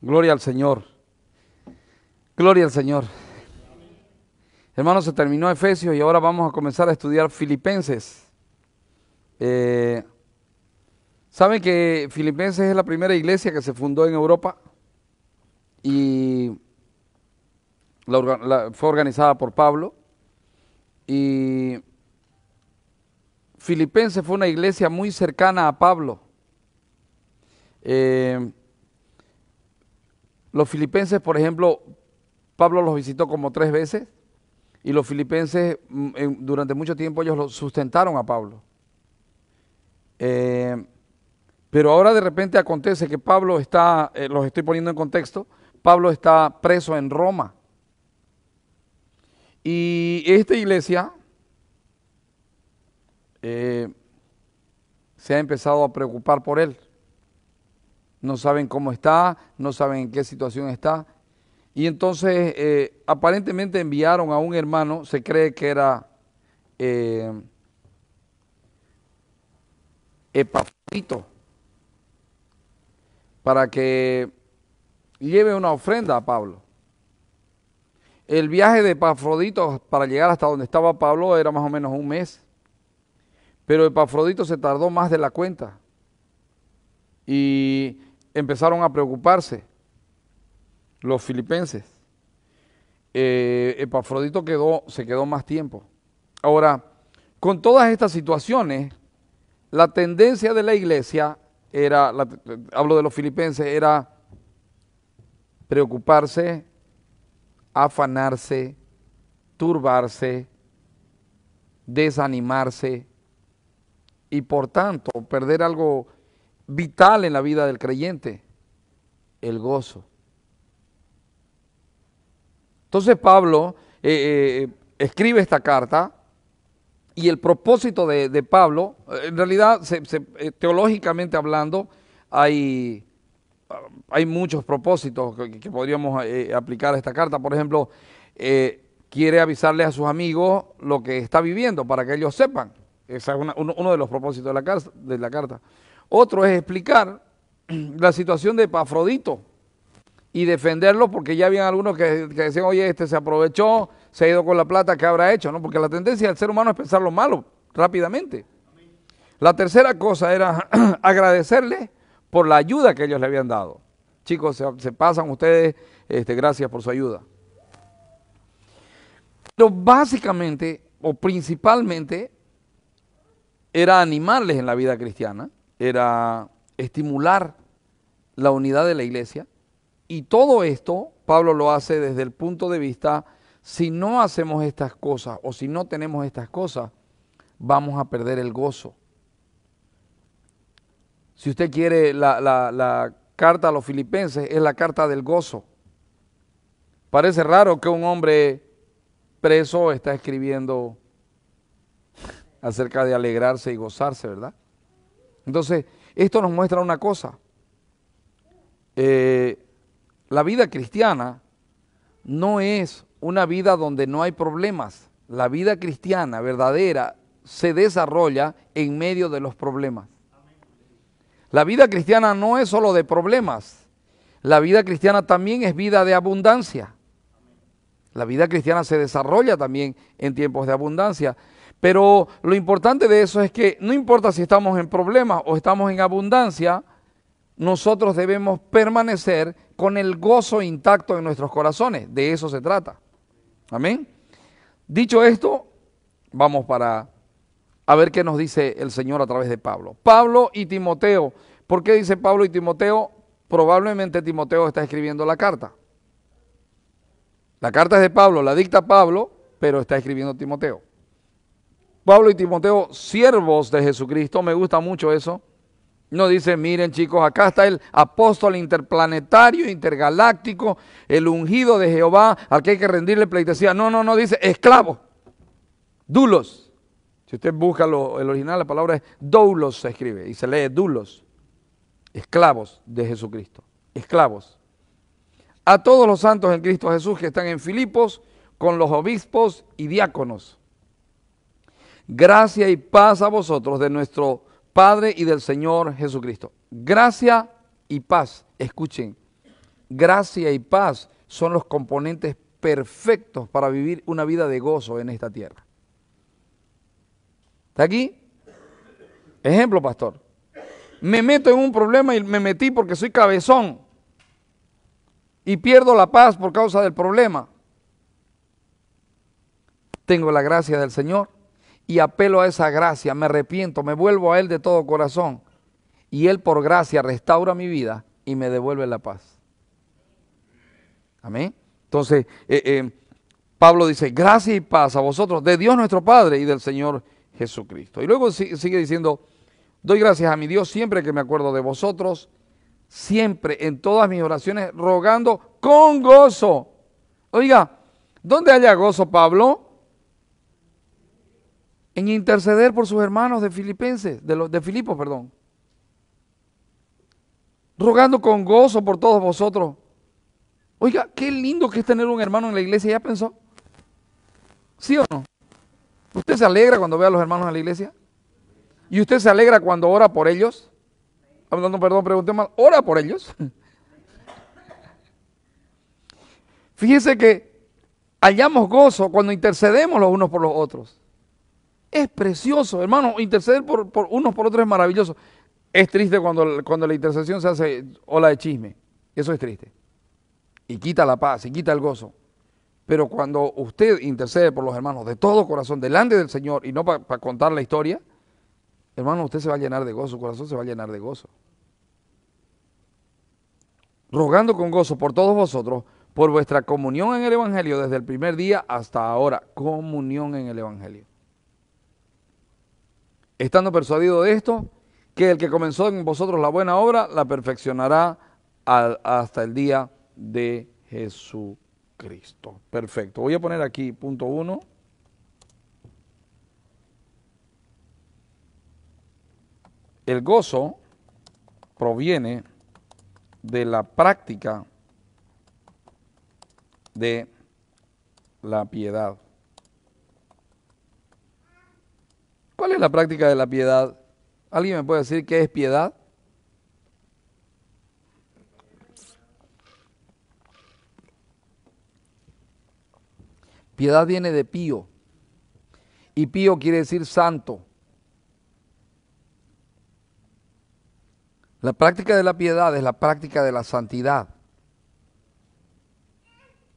Gloria al Señor. Gloria al Señor. Hermanos, se terminó Efesios y ahora vamos a comenzar a estudiar Filipenses. Eh, ¿Saben que Filipenses es la primera iglesia que se fundó en Europa? Y fue organizada por Pablo. Y Filipenses fue una iglesia muy cercana a Pablo. Eh, los filipenses, por ejemplo, Pablo los visitó como tres veces y los filipenses mm, durante mucho tiempo ellos lo sustentaron a Pablo. Eh, pero ahora de repente acontece que Pablo está, eh, los estoy poniendo en contexto, Pablo está preso en Roma. Y esta iglesia eh, se ha empezado a preocupar por él no saben cómo está, no saben en qué situación está. Y entonces eh, aparentemente enviaron a un hermano, se cree que era eh, Epafrodito. para que lleve una ofrenda a Pablo. El viaje de Epafrodito para llegar hasta donde estaba Pablo era más o menos un mes, pero Epafrodito se tardó más de la cuenta. Y empezaron a preocuparse los filipenses. Eh, Epafrodito quedó, se quedó más tiempo. Ahora, con todas estas situaciones, la tendencia de la iglesia era, hablo de los filipenses, era preocuparse, afanarse, turbarse, desanimarse y por tanto perder algo vital en la vida del creyente, el gozo. Entonces Pablo eh, eh, escribe esta carta y el propósito de, Pablo, eh, en realidad teológicamente hablando, hay, ah, hay muchos propósitos que, podríamos aplicar a esta carta. Por ejemplo, quiere avisarle a sus amigos lo que está viviendo para que ellos sepan. Ese es uno, de los propósitos de la carta. Otro es explicar la situación de Epafrodito y defenderlo porque ya habían algunos que, decían, oye, este se aprovechó, se ha ido con la plata, ¿qué habrá hecho? ¿No? Porque la tendencia del ser humano es pensar lo malo rápidamente. La tercera cosa era agradecerle por la ayuda que ellos le habían dado. Chicos, se, pasan ustedes, este, gracias por su ayuda. Pero básicamente o principalmente era animarles en la vida cristiana era estimular la unidad de la iglesia. Y todo esto Pablo lo hace desde el punto de vista, si no hacemos estas cosas o si no tenemos estas cosas, vamos a perder el gozo. Si usted quiere la, carta a los filipenses, es la carta del gozo. Parece raro que un hombre preso está escribiendo acerca de alegrarse y gozarse, ¿verdad? Entonces, esto nos muestra una cosa. Eh, la vida cristiana no es una vida donde no hay problemas. La vida cristiana verdadera se desarrolla en medio de los problemas. La vida cristiana no es solo de problemas. La vida cristiana también es vida de abundancia. La vida cristiana se desarrolla también en tiempos de abundancia. Pero lo importante de eso es que no importa si estamos en problemas o estamos en abundancia, nosotros debemos permanecer con el gozo intacto en nuestros corazones. De eso se trata. Amén. Dicho esto, vamos para a ver qué nos dice el Señor a través de Pablo. Pablo y Timoteo. ¿Por qué dice Pablo y Timoteo? Probablemente Timoteo está escribiendo la carta. La carta es de Pablo, la dicta Pablo, pero está escribiendo Timoteo. Pablo y Timoteo, siervos de Jesucristo, me gusta mucho eso. No dice, miren chicos, acá está el apóstol interplanetario, intergaláctico, el ungido de Jehová, al que hay que rendirle pleitesía. No, no, no, dice esclavo, dulos. Si usted busca el original, la palabra es doulos se escribe y se lee dulos. Esclavos de Jesucristo, esclavos. A todos los santos en Cristo Jesús que están en Filipos, con los obispos y diáconos. Gracia y paz a vosotros de nuestro Padre y del Señor Jesucristo. Gracia y paz, escuchen, gracia y paz son los componentes perfectos para vivir una vida de gozo en esta tierra. ¿Está aquí? Ejemplo, pastor. Me meto en un problema y me metí porque soy cabezón y pierdo la paz por causa del problema. Tengo la gracia del Señor y apelo a esa gracia, me arrepiento, me vuelvo a Él de todo corazón y Él por gracia restaura mi vida y me devuelve la paz. Amén. Entonces, eh, eh, Pablo dice, gracias y paz a vosotros, de Dios nuestro Padre y del Señor Jesucristo. Y luego sigue diciendo, doy gracias a mi Dios siempre que me acuerdo de vosotros, siempre en todas mis oraciones, rogando con gozo. Oiga, ¿dónde haya gozo, Pablo? en interceder por sus hermanos de Filipenses, de, los, de Filipos, perdón. Rogando con gozo por todos vosotros. Oiga, qué lindo que es tener un hermano en la iglesia, ¿ya pensó? ¿Sí o no? ¿Usted se alegra cuando ve a los hermanos en la iglesia? ¿Y usted se alegra cuando ora por ellos? Perdón, ah, perdón, pregunté mal. ¿Ora por ellos? Fíjese que hallamos gozo cuando intercedemos los unos por los otros. Es precioso, hermano, interceder por, unos por otros es maravilloso. Es triste cuando, la intercesión se hace ola de chisme. Eso es triste. Y quita la paz, y quita el gozo. Pero cuando usted intercede por los hermanos de todo corazón, delante del Señor, y no para contar la historia, hermano, usted se va a llenar de gozo, su corazón se va a llenar de gozo. Rogando con gozo por todos vosotros, por vuestra comunión en el Evangelio desde el primer día hasta ahora. Comunión en el Evangelio estando persuadido de esto, que el que comenzó en vosotros la buena obra la perfeccionará hasta el día de Jesucristo. Perfecto. Voy a poner aquí punto uno. El gozo proviene de la práctica de la piedad. ¿Cuál es la práctica de la piedad? ¿Alguien me puede decir qué es piedad? Piedad viene de pío. Y pío quiere decir santo. La práctica de la piedad es la práctica de la santidad.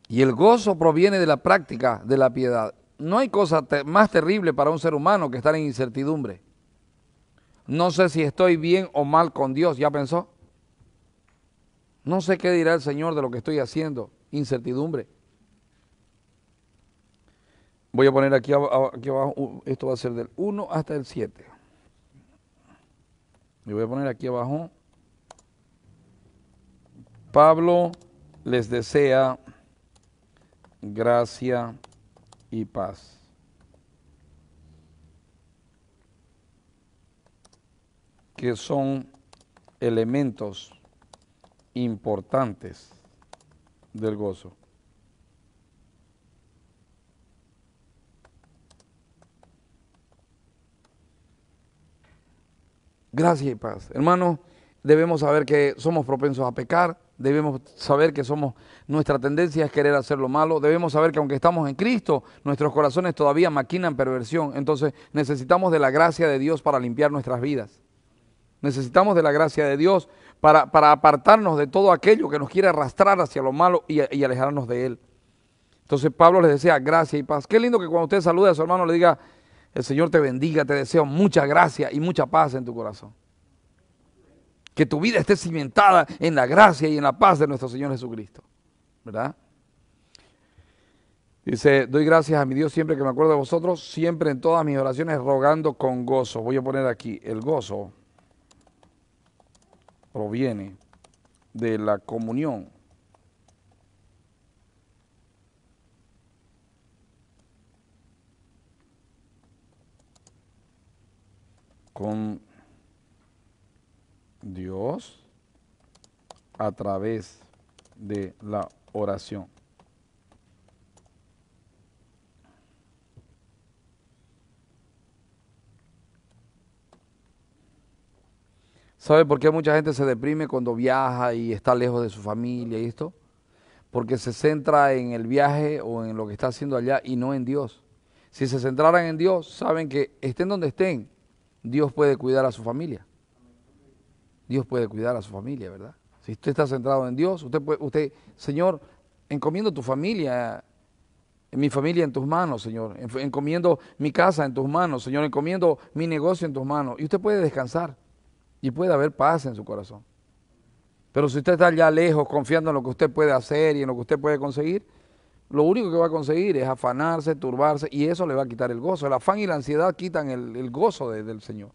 Y el gozo proviene de la práctica de la piedad no hay cosa más terrible para un ser humano que estar en incertidumbre. No sé si estoy bien o mal con Dios, ¿ya pensó? No sé qué dirá el Señor de lo que estoy haciendo, incertidumbre. Voy a poner aquí, abajo, esto va a ser del 1 hasta el 7. Y voy a poner aquí abajo, Pablo les desea gracia y paz. Que son elementos importantes del gozo. Gracias y paz. Hermanos, debemos saber que somos propensos a pecar, debemos saber que somos, nuestra tendencia es querer hacer lo malo, debemos saber que aunque estamos en Cristo, nuestros corazones todavía maquinan perversión, entonces necesitamos de la gracia de Dios para limpiar nuestras vidas. Necesitamos de la gracia de Dios para, para apartarnos de todo aquello que nos quiere arrastrar hacia lo malo y, alejarnos de Él. Entonces Pablo les desea gracia y paz. Qué lindo que cuando usted salude a su hermano le diga, el Señor te bendiga, te deseo mucha gracia y mucha paz en tu corazón. Que tu vida esté cimentada en la gracia y en la paz de nuestro Señor Jesucristo. ¿Verdad? Dice, doy gracias a mi Dios siempre que me acuerdo de vosotros, siempre en todas mis oraciones rogando con gozo. Voy a poner aquí, el gozo proviene de la comunión. con Dios a través de la oración. ¿Sabe por qué mucha gente se deprime cuando viaja y está lejos de su familia y esto? Porque se centra en el viaje o en lo que está haciendo allá y no en Dios. Si se centraran en Dios, saben que estén donde estén, Dios puede cuidar a su familia. Dios puede cuidar a su familia, ¿verdad? Si usted está centrado en Dios, usted puede, usted, Señor, encomiendo tu familia, mi familia en tus manos, Señor. Encomiendo mi casa en tus manos, Señor. Encomiendo mi negocio en tus manos. Y usted puede descansar y puede haber paz en su corazón. Pero si usted está allá lejos, confiando en lo que usted puede hacer y en lo que usted puede conseguir, lo único que va a conseguir es afanarse, turbarse, y eso le va a quitar el gozo. El afán y la ansiedad quitan el, gozo del Señor.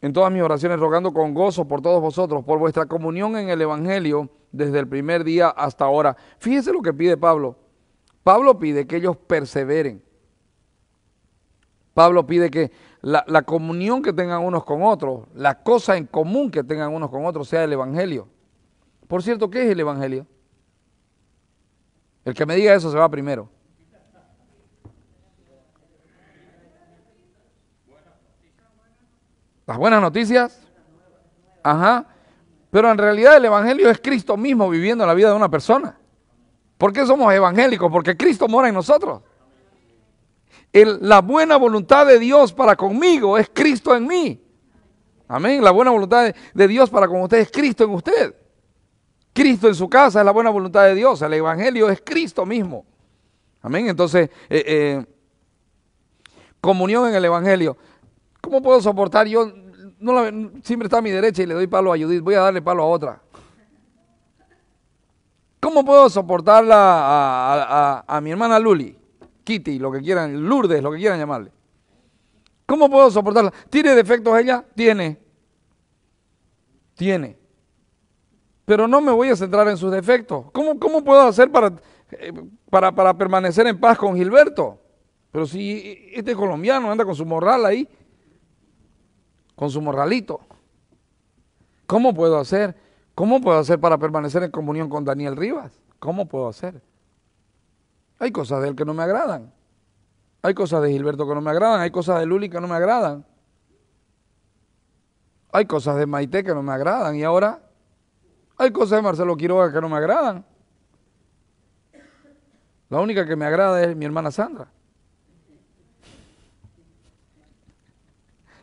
en todas mis oraciones rogando con gozo por todos vosotros, por vuestra comunión en el Evangelio desde el primer día hasta ahora. Fíjese lo que pide Pablo. Pablo pide que ellos perseveren. Pablo pide que la, la comunión que tengan unos con otros, la cosa en común que tengan unos con otros sea el Evangelio. Por cierto, ¿qué es el Evangelio? El que me diga eso se va primero. Las buenas noticias. Ajá. Pero en realidad el Evangelio es Cristo mismo viviendo la vida de una persona. ¿Por qué somos evangélicos? Porque Cristo mora en nosotros. la buena voluntad de Dios para conmigo es Cristo en mí. Amén. La buena voluntad de, Dios para con usted es Cristo en usted. Cristo en su casa es la buena voluntad de Dios. El Evangelio es Cristo mismo. Amén. Entonces, eh, eh, comunión en el Evangelio. ¿Cómo puedo soportar? Yo siempre está a mi derecha y le doy palo a Judith, voy a darle palo a otra. ¿Cómo puedo soportarla a, mi hermana Luli? Kitty, lo que quieran, Lourdes, lo que quieran llamarle. ¿Cómo puedo soportarla? ¿Tiene defectos ella? Tiene. Tiene. Pero no me voy a centrar en sus defectos. ¿Cómo, cómo puedo hacer para, eh, para, para permanecer en paz con Gilberto? Pero si este colombiano anda con su morral ahí con su morralito. ¿Cómo puedo hacer? ¿Cómo puedo hacer para permanecer en comunión con Daniel Rivas? ¿Cómo puedo hacer? Hay cosas de él que no me agradan. Hay cosas de Gilberto que no me agradan. Hay cosas de Luli que no me agradan. Hay cosas de Maite que no me agradan. Y ahora hay cosas de Marcelo Quiroga que no me agradan. La única que me agrada es mi hermana Sandra.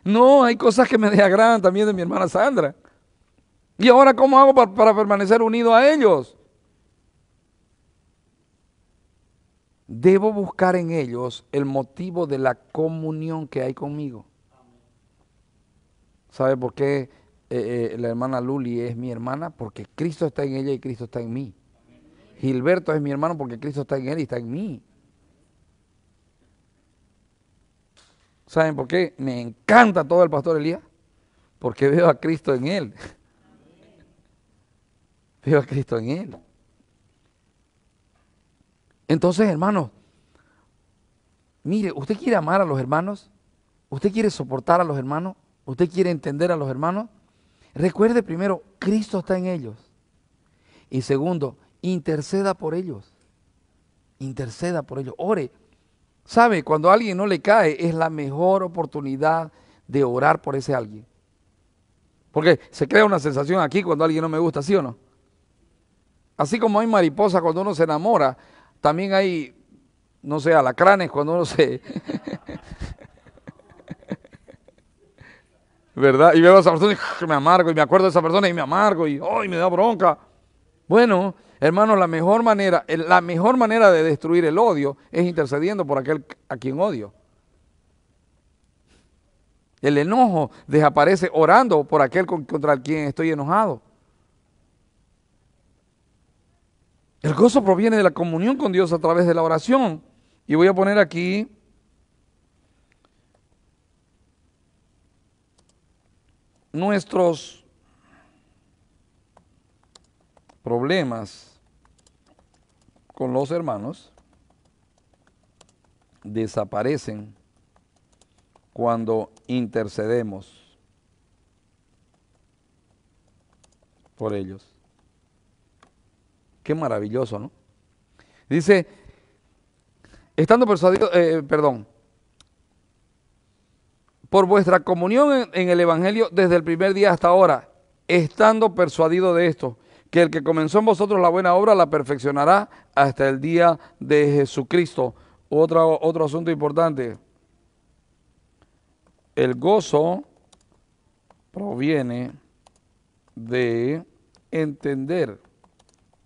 No, hay cosas que me desagradan también de mi hermana Sandra. ¿Y ahora cómo hago para, permanecer unido a ellos? Debo buscar en ellos el motivo de la comunión que hay conmigo. ¿Sabe por qué eh, eh, la hermana Luli es mi hermana? Porque Cristo está en ella y Cristo está en mí. Gilberto es mi hermano porque Cristo está en él y está en mí. ¿Saben por qué? Me encanta todo el pastor Elías, porque veo a Cristo en él. veo a Cristo en él. Entonces, hermanos, mire, usted quiere amar a los hermanos, usted quiere soportar a los hermanos, usted quiere entender a los hermanos. Recuerde primero, Cristo está en ellos. Y segundo, interceda por ellos. Interceda por ellos. Ore ¿Sabe? Cuando a alguien no le cae, es la mejor oportunidad de orar por ese alguien. Porque se crea una sensación aquí cuando alguien no me gusta, ¿sí o no? Así como hay mariposas cuando uno se enamora, también hay, no sé, alacranes cuando uno se... ¿Verdad? Y veo a esa persona y ah, me amargo, y me acuerdo de esa persona y me amargo, y me da bronca. Bueno, Hermanos, la mejor manera, la mejor manera de destruir el odio es intercediendo por aquel a quien odio. El enojo desaparece orando por aquel contra quien estoy enojado. El gozo proviene de la comunión con Dios a través de la oración. Y voy a poner aquí nuestros problemas con los hermanos desaparecen cuando intercedemos por ellos. Qué maravilloso, ¿no? Dice, estando persuadido, eh, perdón, por vuestra comunión en el Evangelio desde el primer día hasta ahora, estando persuadido de esto, que el que comenzó en vosotros la buena obra la perfeccionará hasta el día de Jesucristo. Otro, otro asunto importante. El gozo proviene de entender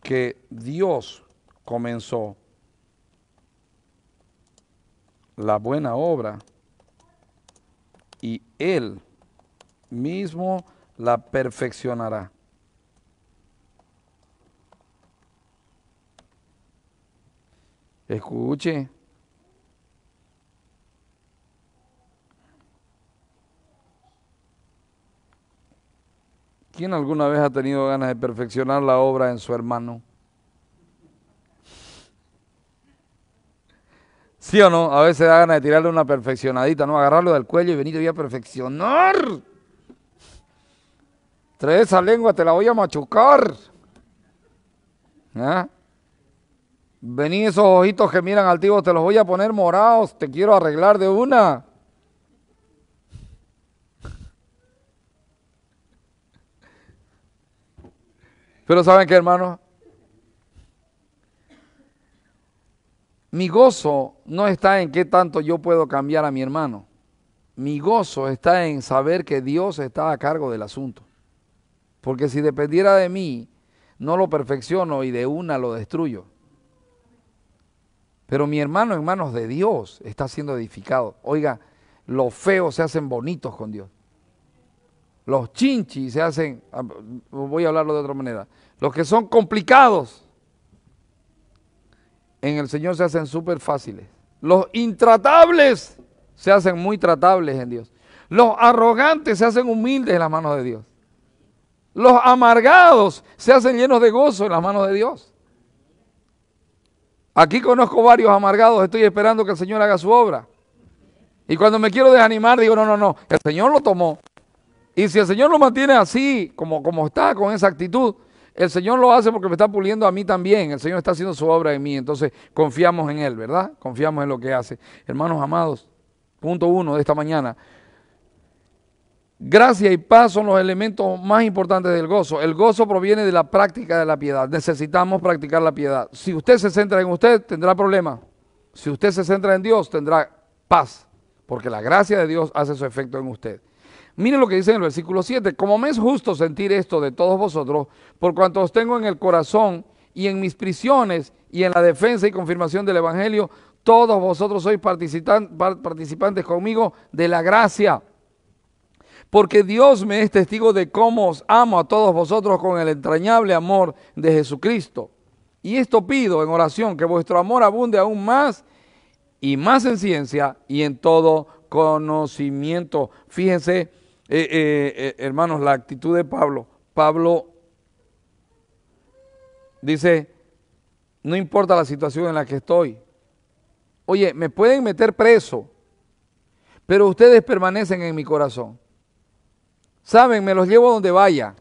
que Dios comenzó la buena obra y Él mismo la perfeccionará. Escuche. ¿Quién alguna vez ha tenido ganas de perfeccionar la obra en su hermano? ¿Sí o no? A veces da ganas de tirarle una perfeccionadita, ¿no? Agarrarlo del cuello y venir a perfeccionar. Trae esa lengua, te la voy a machucar. ¿Ah? Vení esos ojitos que miran altivos, te los voy a poner morados, te quiero arreglar de una. Pero ¿saben qué, hermano? Mi gozo no está en qué tanto yo puedo cambiar a mi hermano. Mi gozo está en saber que Dios está a cargo del asunto. Porque si dependiera de mí, no lo perfecciono y de una lo destruyo. Pero mi hermano en manos de Dios está siendo edificado. Oiga, los feos se hacen bonitos con Dios. Los chinchis se hacen, ah, voy a hablarlo de otra manera, los que son complicados en el Señor se hacen súper fáciles. Los intratables se hacen muy tratables en Dios. Los arrogantes se hacen humildes en las manos de Dios. Los amargados se hacen llenos de gozo en las manos de Dios. Aquí conozco varios amargados, estoy esperando que el Señor haga su obra. Y cuando me quiero desanimar, digo, no, no, no, el Señor lo tomó. Y si el Señor lo mantiene así, como, como está, con esa actitud, el Señor lo hace porque me está puliendo a mí también. El Señor está haciendo su obra en mí. Entonces confiamos en Él, ¿verdad? Confiamos en lo que hace. Hermanos amados, punto uno de esta mañana, Gracia y paz son los elementos más importantes del gozo. El gozo proviene de la práctica de la piedad. Necesitamos practicar la piedad. Si usted se centra en usted, tendrá problema. Si usted se centra en Dios, tendrá paz, porque la gracia de Dios hace su efecto en usted. Miren lo que dice en el versículo 7. Como me es justo sentir esto de todos vosotros, por cuanto os tengo en el corazón y en mis prisiones y en la defensa y confirmación del Evangelio, todos vosotros sois participantes conmigo de la gracia porque Dios me es testigo de cómo os amo a todos vosotros con el entrañable amor de Jesucristo. Y esto pido en oración, que vuestro amor abunde aún más y más en ciencia y en todo conocimiento. Fíjense, eh, eh, eh, hermanos, la actitud de Pablo. Pablo dice, no importa la situación en la que estoy. Oye, me pueden meter preso, pero ustedes permanecen en mi corazón. Saben, me los llevo donde vaya.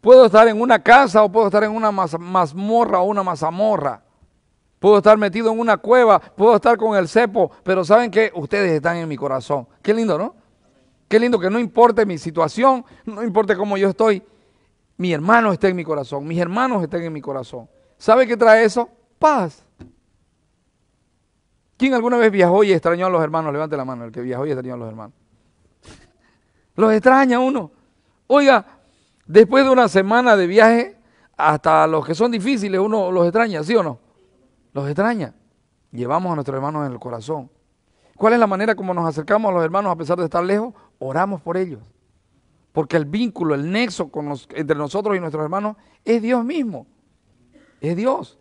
Puedo estar en una casa o puedo estar en una mazmorra o una mazamorra. Puedo estar metido en una cueva, puedo estar con el cepo, pero ¿saben que Ustedes están en mi corazón. Qué lindo, ¿no? Qué lindo que no importe mi situación, no importe cómo yo estoy, mi hermano está en mi corazón, mis hermanos estén en mi corazón. ¿Sabe qué trae eso? Paz. ¿Quién alguna vez viajó y extrañó a los hermanos? Levante la mano, el que viajó y extrañó a los hermanos. Los extraña uno. Oiga, después de una semana de viaje, hasta los que son difíciles uno los extraña, ¿sí o no? Los extraña. Llevamos a nuestros hermanos en el corazón. ¿Cuál es la manera como nos acercamos a los hermanos a pesar de estar lejos? Oramos por ellos. Porque el vínculo, el nexo con entre nosotros y nuestros hermanos es Dios mismo. Es Dios.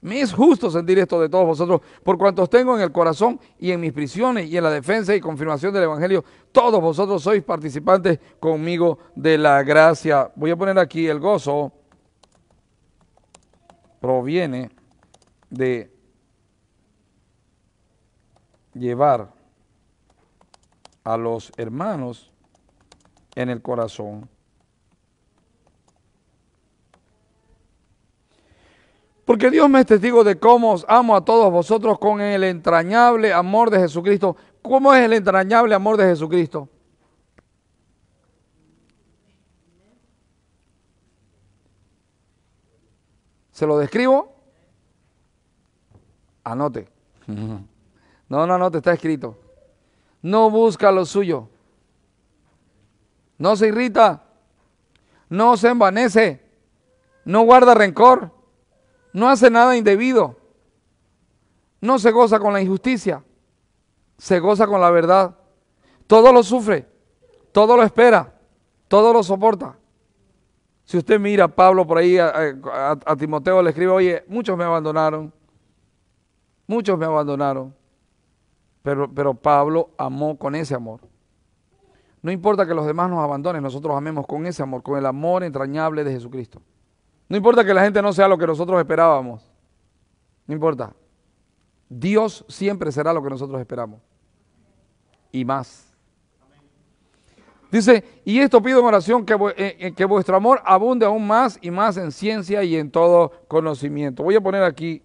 Me es justo sentir esto de todos vosotros, por cuantos tengo en el corazón y en mis prisiones y en la defensa y confirmación del Evangelio. Todos vosotros sois participantes conmigo de la gracia. Voy a poner aquí el gozo. Proviene de llevar a los hermanos en el corazón. Porque Dios me es testigo de cómo os amo a todos vosotros con el entrañable amor de Jesucristo. ¿Cómo es el entrañable amor de Jesucristo? ¿Se lo describo? Anote. No, no, no, está escrito. No busca lo suyo. No se irrita. No se envanece. No guarda rencor. No hace nada indebido. No se goza con la injusticia. Se goza con la verdad. Todo lo sufre. Todo lo espera. Todo lo soporta. Si usted mira a Pablo por ahí, a, Timoteo le escribe, oye, muchos me abandonaron. Muchos me abandonaron. Pero, pero Pablo amó con ese amor. No importa que los demás nos abandonen, nosotros amemos con ese amor, con el amor entrañable de Jesucristo. No importa que la gente no sea lo que nosotros esperábamos. No importa. Dios siempre será lo que nosotros esperamos. Y más. Dice, y esto pido en oración, que, eh, eh, que, vuestro amor abunde aún más y más en ciencia y en todo conocimiento. Voy a poner aquí.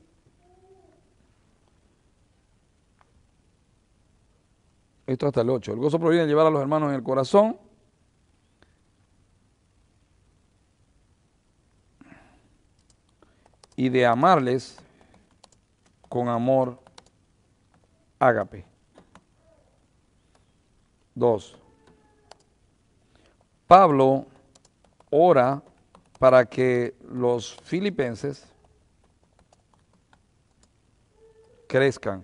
Esto hasta el 8. El gozo proviene de llevar a los hermanos en el corazón y de amarles con amor ágape. 2. Pablo ora para que los filipenses crezcan.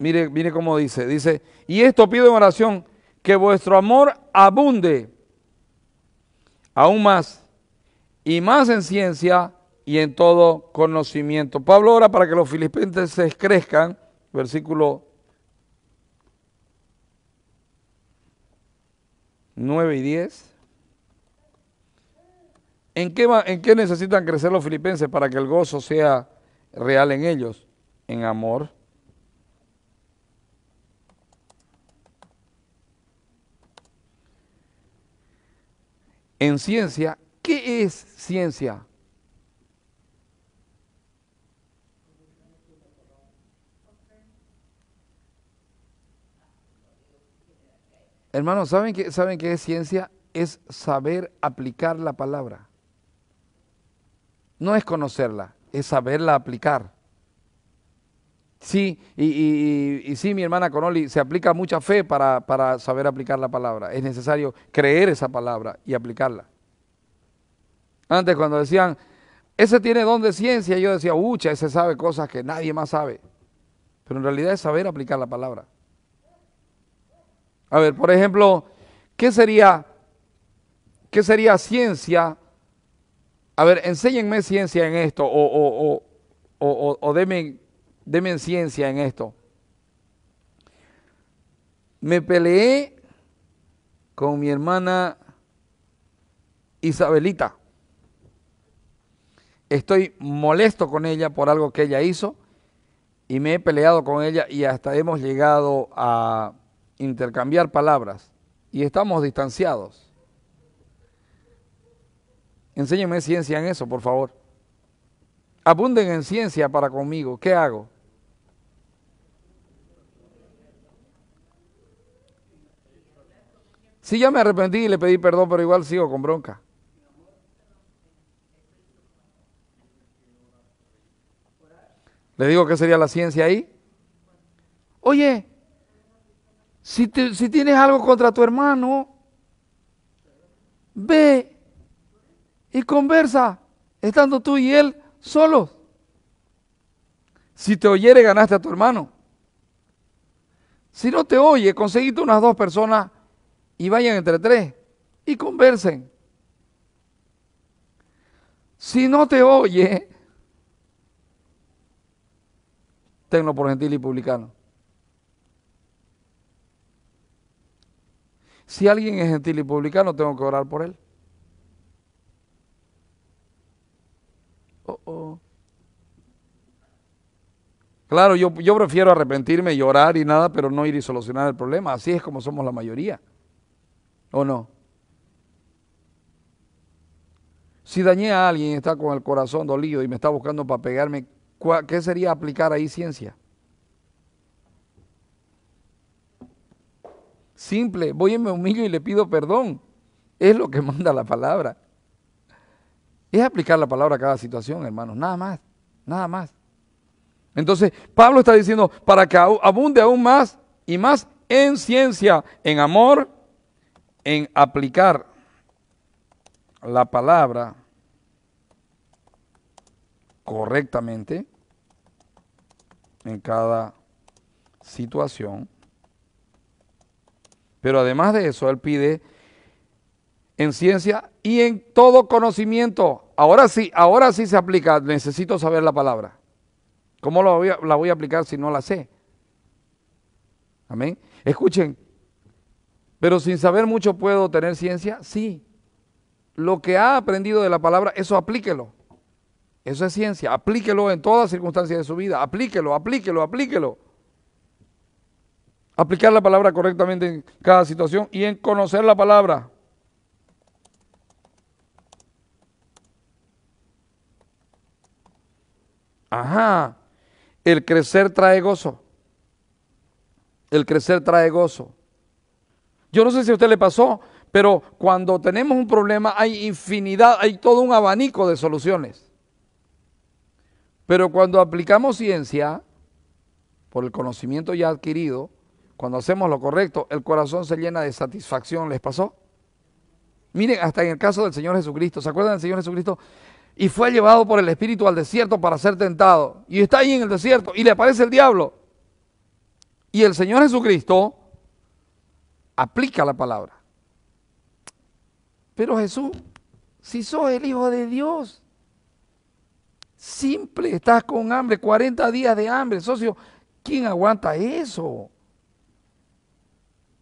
Mire, mire cómo dice, dice, y esto pido en oración, que vuestro amor abunde aún más, y más en ciencia y en todo conocimiento. Pablo ora para que los filipenses crezcan, versículo 9 y 10. ¿En qué, ¿En qué necesitan crecer los filipenses para que el gozo sea real en ellos? En amor en ciencia, ¿qué es ciencia? Hermanos, ¿saben qué, ¿saben qué es ciencia? Es saber aplicar la palabra. No es conocerla, es saberla aplicar. Sí, y, sí, mi hermana Conoli, se aplica mucha fe para, saber aplicar la palabra. Es necesario creer esa palabra y aplicarla. Antes cuando decían, ese tiene don de ciencia, yo decía, ucha, ese sabe cosas que nadie más sabe. Pero en realidad es saber aplicar la palabra. A ver, por ejemplo, ¿qué sería, qué sería ciencia? A ver, enséñenme ciencia en esto o, o, Deme ciencia en esto. Me peleé con mi hermana Isabelita. Estoy molesto con ella por algo que ella hizo y me he peleado con ella y hasta hemos llegado a intercambiar palabras y estamos distanciados. Enséñeme ciencia en eso, por favor. Abunden en ciencia para conmigo. ¿Qué hago? Sí, ya me arrepentí y le pedí perdón, pero igual sigo con bronca. Le digo que sería la ciencia ahí. Oye, si, si tienes algo contra tu hermano, ve y conversa, estando tú y él solos. Si te oyere, ganaste a tu hermano. Si no te oye, conseguiste unas dos personas y vayan entre tres y conversen. Si no te oye, tenlo por gentil y publicano. Si alguien es gentil y publicano, tengo que orar por él. Oh, oh. Claro, yo, yo prefiero arrepentirme y orar y nada, pero no ir y solucionar el problema. Así es como somos la mayoría. ¿O no? Si dañé a alguien y está con el corazón dolido y me está buscando para pegarme, ¿qué sería aplicar ahí ciencia? Simple, voy y mi humillo y le pido perdón. Es lo que manda la palabra. Es aplicar la palabra a cada situación, hermanos, nada más, nada más. Entonces, Pablo está diciendo, para que abunde aún más y más en ciencia, en amor, en aplicar la palabra correctamente en cada situación. Pero además de eso, él pide en ciencia y en todo conocimiento. Ahora sí, ahora sí se aplica. Necesito saber la palabra. ¿Cómo la voy a, la voy a aplicar si no la sé? Amén. Escuchen, pero sin saber mucho puedo tener ciencia, sí. Lo que ha aprendido de la palabra, eso aplíquelo. Eso es ciencia. Aplíquelo en todas circunstancias de su vida. Aplíquelo, aplíquelo, aplíquelo. Aplicar la palabra correctamente en cada situación y en conocer la palabra. Ajá. El crecer trae gozo. El crecer trae gozo. Yo no sé si a usted le pasó, pero cuando tenemos un problema hay infinidad, hay todo un abanico de soluciones. Pero cuando aplicamos ciencia, por el conocimiento ya adquirido, cuando hacemos lo correcto, el corazón se llena de satisfacción. ¿Les pasó? Miren, hasta en el caso del Señor Jesucristo, ¿se acuerdan del Señor Jesucristo? Y fue llevado por el Espíritu al desierto para ser tentado. Y está ahí en el desierto y le aparece el diablo. Y el Señor Jesucristo aplica la palabra. Pero Jesús, si sos el Hijo de Dios, simple, estás con hambre, 40 días de hambre, socio, ¿quién aguanta eso?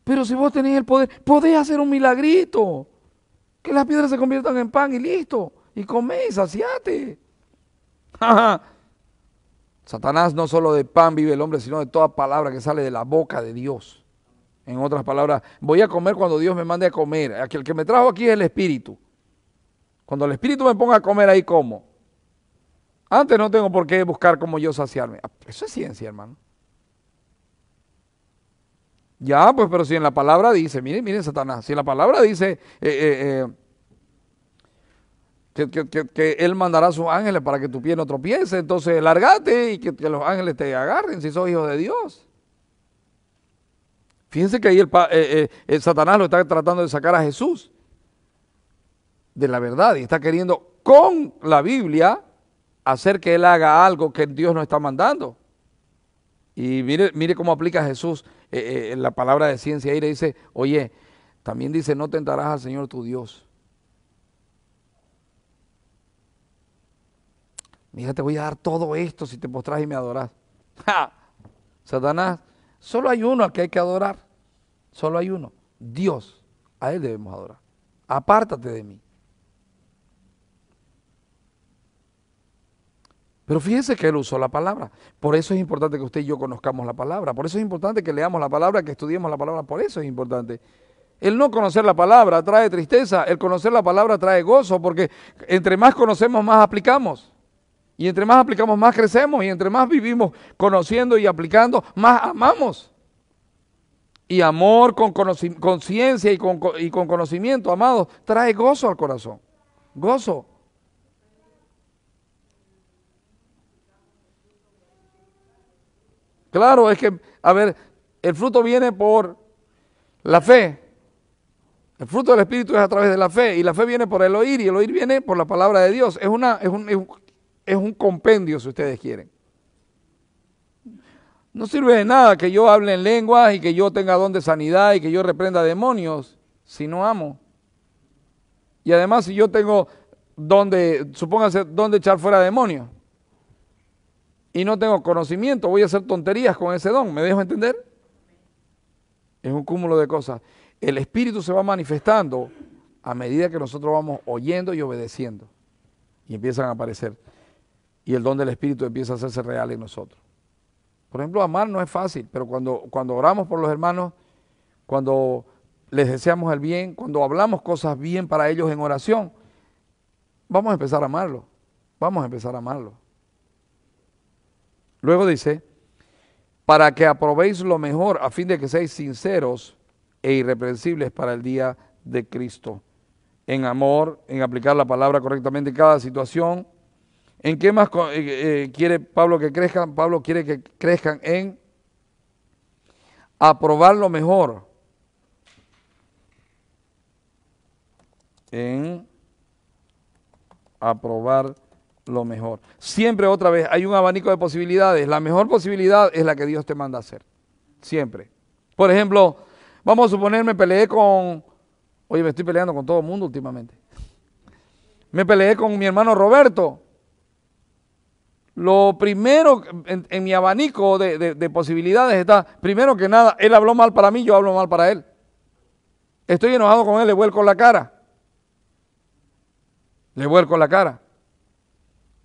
Pero si vos tenés el poder, podés hacer un milagrito, que las piedras se conviertan en pan y listo, y comés, saciate. Satanás no solo de pan vive el hombre, sino de toda palabra que sale de la boca de Dios. En otras palabras, voy a comer cuando Dios me mande a comer. Aquel que me trajo aquí es el Espíritu. Cuando el Espíritu me ponga a comer, ahí como. Antes no tengo por qué buscar cómo yo saciarme. Ah, eso es ciencia, hermano. Ya, pues, pero si en la palabra dice, miren, miren, Satanás, si en la palabra dice eh, eh, eh, que, Él mandará a sus ángeles para que tu pie no tropiece, entonces largate y que, los ángeles te agarren si sos hijo de Dios. Fíjense que ahí el, eh, eh, eh, Satanás lo está tratando de sacar a Jesús de la verdad y está queriendo con la Biblia hacer que él haga algo que Dios no está mandando. Y mire, cómo aplica Jesús la palabra de ciencia ahí le dice, oye, también dice, no tentarás al Señor tu Dios. Mira, te voy a dar todo esto si te postras y me adorás. Satanás, solo hay uno al que hay que adorar. Solo hay uno, Dios. A Él debemos adorar. Apártate de mí. Pero fíjense que Él usó la palabra. Por eso es importante que usted y yo conozcamos la palabra. Por eso es importante que leamos la palabra, que estudiemos la palabra. Por eso es importante. El no conocer la palabra trae tristeza. El conocer la palabra trae gozo. Porque entre más conocemos, más aplicamos. Y entre más aplicamos, más crecemos. Y entre más vivimos conociendo y aplicando, más amamos. Y amor con conciencia y con, y con conocimiento, amado, trae gozo al corazón. Gozo. Claro, es que, a ver, el fruto viene por la fe. El fruto del Espíritu es a través de la fe. Y la fe viene por el oír. Y el oír viene por la palabra de Dios. Es, una, es un, es un compendio, si ustedes quieren. No sirve de nada que yo hable en lenguas y que yo tenga don de sanidad y que yo reprenda demonios si no amo. Y además si yo tengo donde de, supóngase, don echar fuera demonios y no tengo conocimiento, voy a hacer tonterías con ese don, ¿me dejo entender? Es un cúmulo de cosas. El Espíritu se va manifestando a medida que nosotros vamos oyendo y obedeciendo. Y empiezan a aparecer. Y el don del Espíritu empieza a hacerse real en nosotros. Por ejemplo, amar no es fácil, pero cuando, cuando oramos por los hermanos, cuando les deseamos el bien, cuando hablamos cosas bien para ellos en oración, vamos a empezar a amarlo. Vamos a empezar a amarlo. Luego dice, para que aprobéis lo mejor a fin de que seáis sinceros e irreprensibles para el día de Cristo. En amor, en aplicar la palabra correctamente en cada situación, ¿En qué más eh, eh, quiere Pablo que crezcan? Pablo quiere que crezcan en aprobar lo mejor. En aprobar lo mejor. Siempre otra vez hay un abanico de posibilidades. La mejor posibilidad es la que Dios te manda a hacer. Siempre. Por ejemplo, vamos a suponer me peleé con... Oye, me estoy peleando con todo el mundo últimamente. Me peleé con mi hermano Roberto lo primero en, mi abanico de, posibilidades está, primero que nada, él habló mal para mí, yo hablo mal para él. Estoy enojado con él, le vuelco la cara. Le vuelco la cara.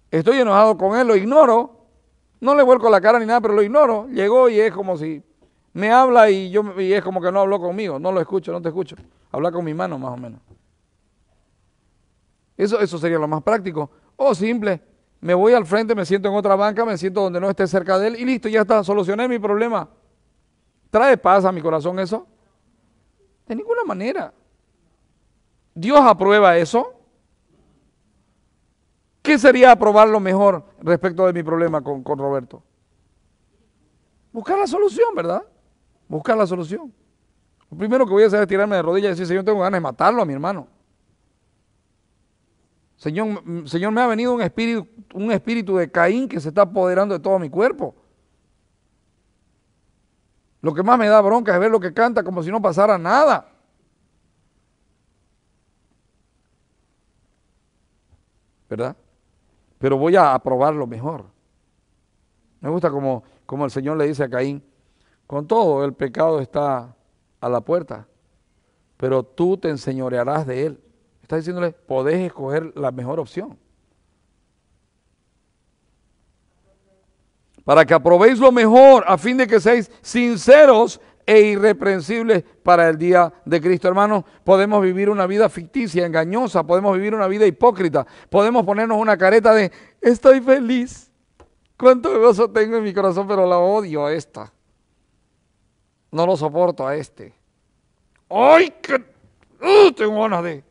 Estoy enojado con él, lo ignoro. No le vuelco la cara ni nada, pero lo ignoro. Llegó y es como si me habla y, yo, y es como que no habló conmigo. No lo escucho, no te escucho. Habla con mi mano más o menos. Eso, eso sería lo más práctico. O simple, me voy al frente, me siento en otra banca, me siento donde no esté cerca de él y listo, ya está, solucioné mi problema. ¿Trae paz a mi corazón eso? De ninguna manera. ¿Dios aprueba eso? ¿Qué sería aprobar lo mejor respecto de mi problema con, Roberto? Buscar la solución, ¿verdad? Buscar la solución. Lo primero que voy a hacer es tirarme de rodillas y decir, yo tengo ganas de matarlo a mi hermano. Señor, me ha venido un espíritu, un espíritu de Caín que se está apoderando de todo mi cuerpo. Lo que más me da bronca es ver lo que canta como si no pasara nada. ¿Verdad? Pero voy a aprobarlo mejor. Me gusta como, como el Señor le dice a Caín, con todo el pecado está a la puerta, pero tú te enseñorearás de él está diciéndole, podés escoger la mejor opción. Para que aprobéis lo mejor, a fin de que seáis sinceros e irreprensibles para el día de Cristo. Hermanos, podemos vivir una vida ficticia, engañosa, podemos vivir una vida hipócrita, podemos ponernos una careta de estoy feliz, cuánto gozo tengo en mi corazón, pero la odio a esta, no lo soporto a este. ¡Ay, qué! uh, tengo ganas de!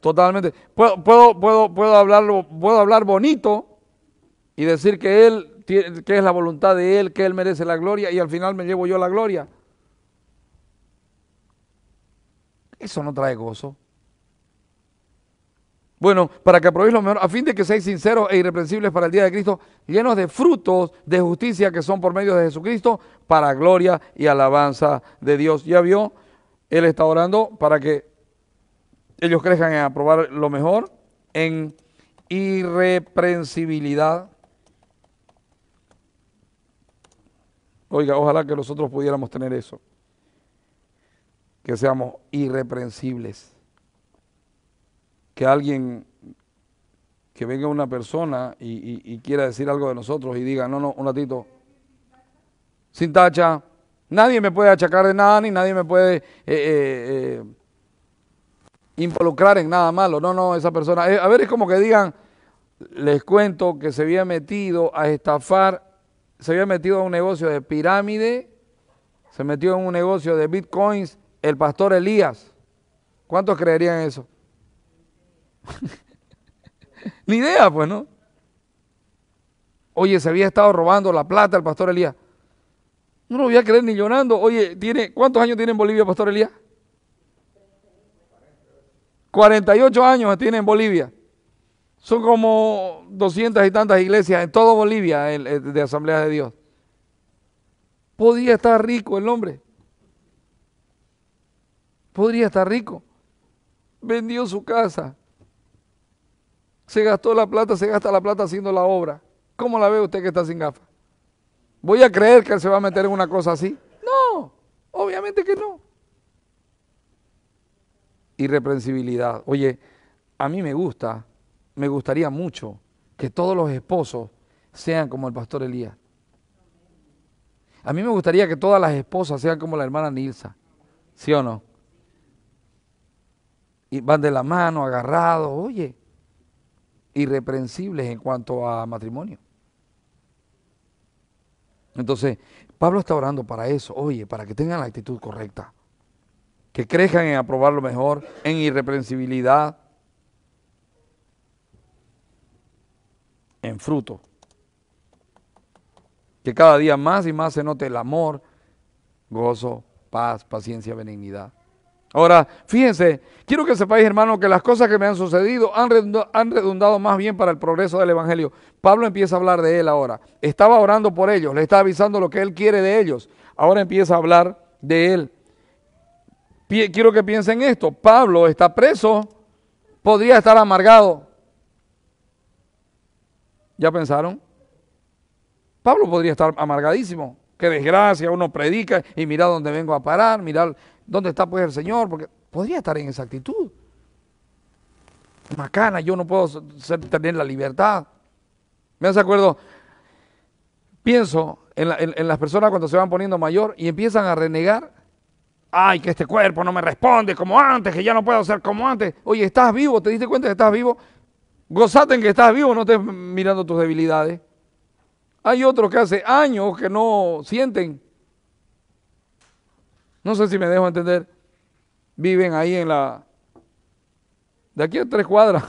Totalmente. Puedo, puedo, puedo, hablarlo, puedo hablar bonito y decir que Él, que es la voluntad de Él, que Él merece la gloria y al final me llevo yo la gloria. Eso no trae gozo. Bueno, para que aprobéis lo mejor, a fin de que seáis sinceros e irreprensibles para el día de Cristo, llenos de frutos de justicia que son por medio de Jesucristo, para gloria y alabanza de Dios. Ya vio, Él está orando para que ellos crezcan en aprobar lo mejor, en irreprensibilidad. Oiga, ojalá que nosotros pudiéramos tener eso, que seamos irreprensibles. Que alguien, que venga una persona y, quiera decir algo de nosotros y diga, no, no, un ratito, sin tacha, nadie me puede achacar de nada, ni nadie me puede... Eh, eh, eh, involucrar en nada malo. No, no, esa persona. Eh, a ver, es como que digan, les cuento que se había metido a estafar, se había metido a un negocio de pirámide, se metió en un negocio de bitcoins el pastor Elías. ¿Cuántos creerían eso? Ni idea, pues, ¿no? Oye, se había estado robando la plata el pastor Elías. No lo voy a creer ni llorando. Oye, tiene, ¿cuántos años tiene en Bolivia, Pastor Elías? 48 años tiene en Bolivia. Son como 200 y tantas iglesias en toda Bolivia de Asamblea de Dios. Podría estar rico el hombre. Podría estar rico. Vendió su casa. Se gastó la plata, se gasta la plata haciendo la obra. ¿Cómo la ve usted que está sin gafas? ¿Voy a creer que él se va a meter en una cosa así? No, obviamente que no irreprensibilidad. Oye, a mí me gusta, me gustaría mucho que todos los esposos sean como el pastor Elías. A mí me gustaría que todas las esposas sean como la hermana Nilsa, ¿sí o no? Y van de la mano, agarrados, oye, irreprensibles en cuanto a matrimonio. Entonces, Pablo está orando para eso, oye, para que tengan la actitud correcta que crezcan en aprobar lo mejor, en irreprensibilidad, en fruto. Que cada día más y más se note el amor, gozo, paz, paciencia, benignidad. Ahora, fíjense, quiero que sepáis, hermano, que las cosas que me han sucedido han redundado, más bien para el progreso del Evangelio. Pablo empieza a hablar de él ahora. Estaba orando por ellos, le está avisando lo que él quiere de ellos. Ahora empieza a hablar de él quiero que piensen esto, Pablo está preso, podría estar amargado. ¿Ya pensaron? Pablo podría estar amargadísimo. Qué desgracia, uno predica y mira dónde vengo a parar, mira dónde está pues el Señor, porque podría estar en esa actitud. Macana, yo no puedo tener la libertad. Me hace acuerdo, pienso en las personas cuando se van poniendo mayor y empiezan a renegar ay, que este cuerpo no me responde como antes, que ya no puedo ser como antes. Oye, estás vivo, ¿te diste cuenta que estás vivo? Gozate en que estás vivo, no estés mirando tus debilidades. Hay otros que hace años que no sienten. No sé si me dejo entender. Viven ahí en la... De aquí a tres cuadras,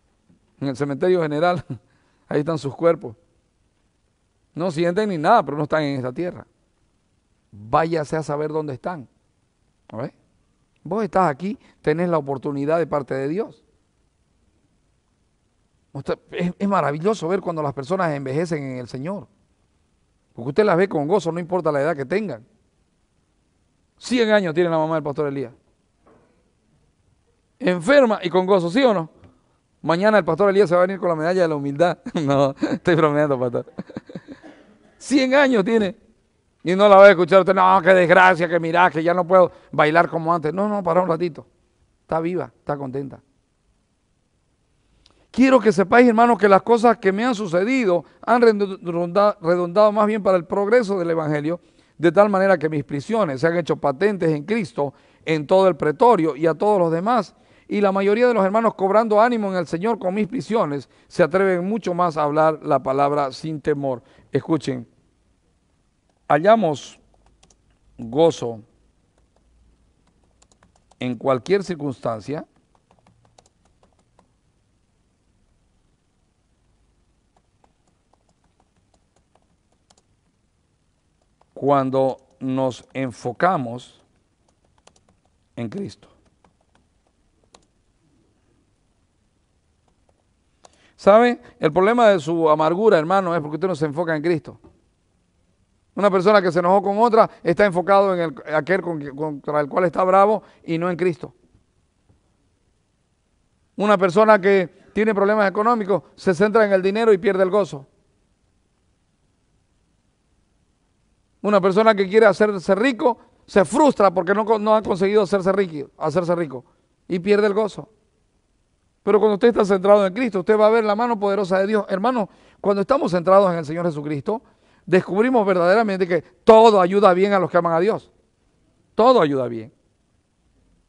en el cementerio general, ahí están sus cuerpos. No sienten ni nada, pero no están en esta tierra váyase a saber dónde están. Vos estás aquí, tenés la oportunidad de parte de Dios. es, maravilloso ver cuando las personas envejecen en el Señor. Porque usted las ve con gozo, no importa la edad que tengan. 100 años tiene la mamá del pastor Elías. Enferma y con gozo, ¿sí o no? Mañana el pastor Elías se va a venir con la medalla de la humildad. no, estoy bromeando, pastor. 100 años tiene. Y no la voy a escuchar usted, no, qué desgracia, que mira, que ya no puedo bailar como antes. No, no, para un ratito. Está viva, está contenta. Quiero que sepáis, hermanos, que las cosas que me han sucedido han redundado más bien para el progreso del Evangelio, de tal manera que mis prisiones se han hecho patentes en Cristo, en todo el pretorio y a todos los demás. Y la mayoría de los hermanos cobrando ánimo en el Señor con mis prisiones se atreven mucho más a hablar la palabra sin temor. Escuchen, hallamos gozo en cualquier circunstancia, cuando nos enfocamos en Cristo. ¿Sabe? El problema de su amargura, hermano, es porque usted no se enfoca en Cristo. Una persona que se enojó con otra está enfocado en aquel contra el cual está bravo y no en Cristo. Una persona que tiene problemas económicos se centra en el dinero y pierde el gozo. Una persona que quiere hacerse rico se frustra porque no, ha conseguido hacerse rico, hacerse rico y pierde el gozo. Pero cuando usted está centrado en Cristo, usted va a ver la mano poderosa de Dios. Hermano, cuando estamos centrados en el Señor Jesucristo, descubrimos verdaderamente que todo ayuda bien a los que aman a Dios. Todo ayuda bien.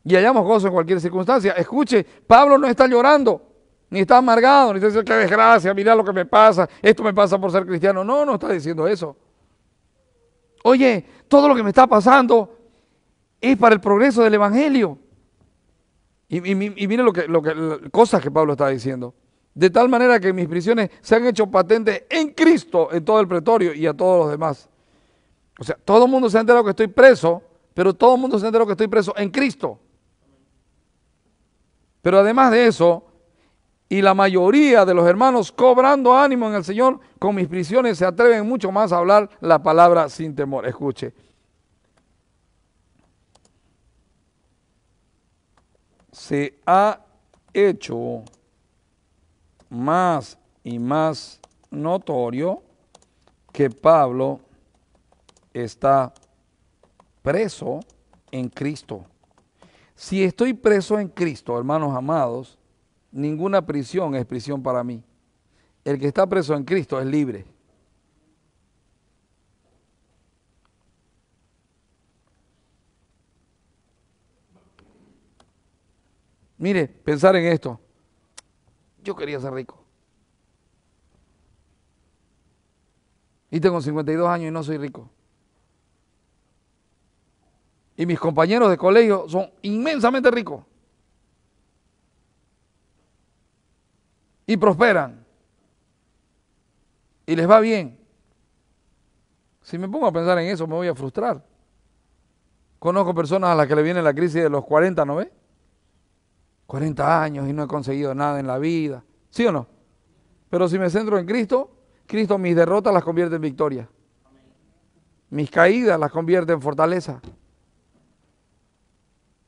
Y hallamos gozo en cualquier circunstancia. Escuche, Pablo no está llorando, ni está amargado, ni está diciendo, qué desgracia, mira lo que me pasa, esto me pasa por ser cristiano. No, no está diciendo eso. Oye, todo lo que me está pasando es para el progreso del Evangelio. Y, mire lo que, lo cosas que Pablo está diciendo. De tal manera que mis prisiones se han hecho patentes en Cristo, en todo el pretorio y a todos los demás. O sea, todo el mundo se ha enterado que estoy preso, pero todo el mundo se ha enterado que estoy preso en Cristo. Pero además de eso, y la mayoría de los hermanos cobrando ánimo en el Señor, con mis prisiones se atreven mucho más a hablar la palabra sin temor. Escuche. Se ha hecho más y más notorio que Pablo está preso en Cristo. Si estoy preso en Cristo, hermanos amados, ninguna prisión es prisión para mí. El que está preso en Cristo es libre. Mire, pensar en esto. Yo quería ser rico. Y tengo 52 años y no soy rico. Y mis compañeros de colegio son inmensamente ricos. Y prosperan. Y les va bien. Si me pongo a pensar en eso, me voy a frustrar. Conozco personas a las que le viene la crisis de los 40, ¿no ves? 40 años y no he conseguido nada en la vida. ¿Sí o no? Pero si me centro en Cristo, Cristo mis derrotas las convierte en victoria. Mis caídas las convierte en fortaleza.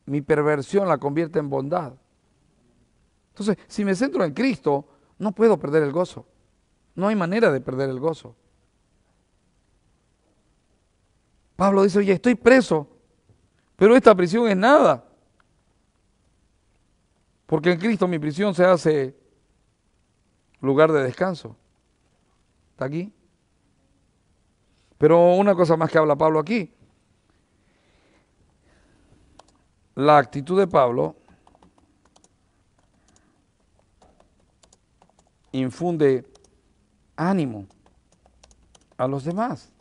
Mi perversión la convierte en bondad. Entonces, si me centro en Cristo, no puedo perder el gozo. No hay manera de perder el gozo. Pablo dice, oye, estoy preso, pero esta prisión es nada. Porque en Cristo mi prisión se hace lugar de descanso. ¿Está aquí? Pero una cosa más que habla Pablo aquí. La actitud de Pablo infunde ánimo a los demás.